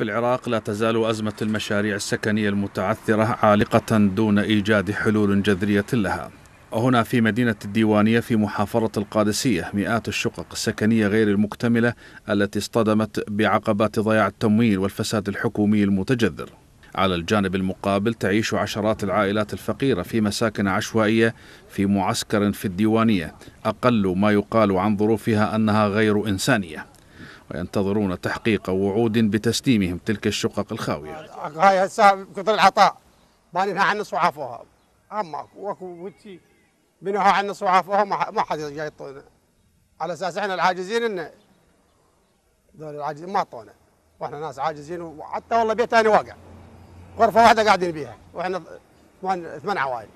في العراق لا تزال أزمة المشاريع السكنية المتعثرة عالقة دون إيجاد حلول جذرية لها هنا في مدينة الديوانية في محافظة القادسية مئات الشقق السكنية غير المكتملة التي اصطدمت بعقبات ضياع التمويل والفساد الحكومي المتجذر على الجانب المقابل تعيش عشرات العائلات الفقيرة في مساكن عشوائية في معسكر في الديوانية أقل ما يقال عن ظروفها أنها غير إنسانية وينتظرون تحقيق وعود بتسليمهم تلك الشقق الخاوية هاي هسه كثر العطاء بانينها عن صعافوها اما وكو وتي بنوها عن صعافوها ما حد جاي يطونا على اساس احنا العاجزين ان ذول العاجزين ما طونا واحنا ناس عاجزين وحتى والله بيت ثاني واقع غرفه واحده قاعدين بيها واحنا ثمان ثمان عوائل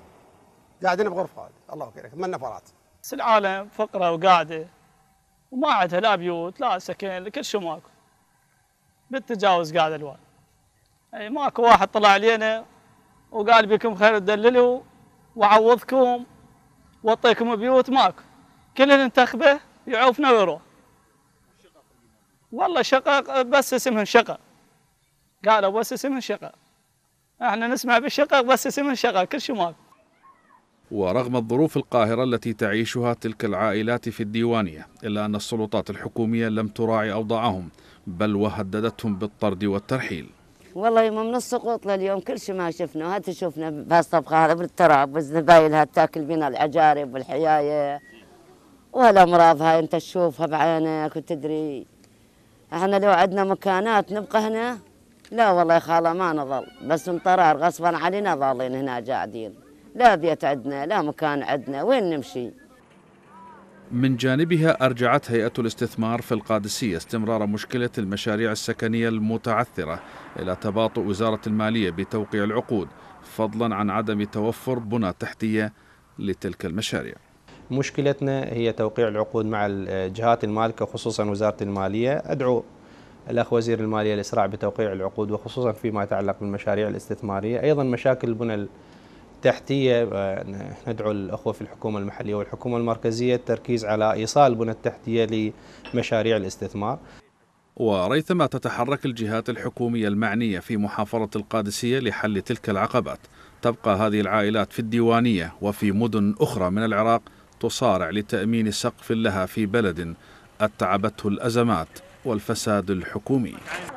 قاعدين بغرفه واحده الله كريم ثمان نفرات العالم فقره وقاعده وما عندها لا بيوت لا سكن كل شيء ماكو بالتجاوز قاعد الوالد اي ماكو واحد طلع علينا وقال بكم خير تدللوا وعوضكم واعطيكم بيوت ماكو كلنا انتخبه يعوفنا ويروح والله شقق بس اسمها شقق قالوا بس اسمها شقق احنا نسمع بالشقق بس اسمها شقق كل شيء ماكو ورغم الظروف القاهرة التي تعيشها تلك العائلات في الديوانية إلا أن السلطات الحكومية لم تراعي أوضاعهم بل وهددتهم بالطرد والترحيل والله يوم من السقوط لليوم كل شيء ما شفنا هات شفنا بهالطبخة هذا بالتراب والزبايل هات تاكل بنا العجارب والحياية والأمراض هاي أنت تشوفها بعينك وتدري احنا لو عندنا مكانات نبقى هنا لا والله يا خاله ما نظل بس انطرار غصبا علينا ظالين هنا قاعدين لا بيت عندنا لا مكان عندنا وين نمشي من جانبها أرجعت هيئة الاستثمار في القادسية استمرار مشكلة المشاريع السكنية المتعثرة إلى تباطؤ وزارة المالية بتوقيع العقود فضلا عن عدم توفر بنى تحتية لتلك المشاريع مشكلتنا هي توقيع العقود مع الجهات المالكة خصوصا وزارة المالية أدعو الأخ وزير المالية لإسراع بتوقيع العقود وخصوصا فيما يتعلق بالمشاريع الاستثمارية أيضا مشاكل البنى تحتيه آه، ندعو الاخوه في الحكومه المحليه والحكومه المركزيه التركيز على ايصال البنى التحتيه لمشاريع الاستثمار. وريثما تتحرك الجهات الحكوميه المعنيه في محافظه القادسيه لحل تلك العقبات، تبقى هذه العائلات في الديوانيه وفي مدن اخرى من العراق تصارع لتامين سقف لها في بلد اتعبته الازمات والفساد الحكومي.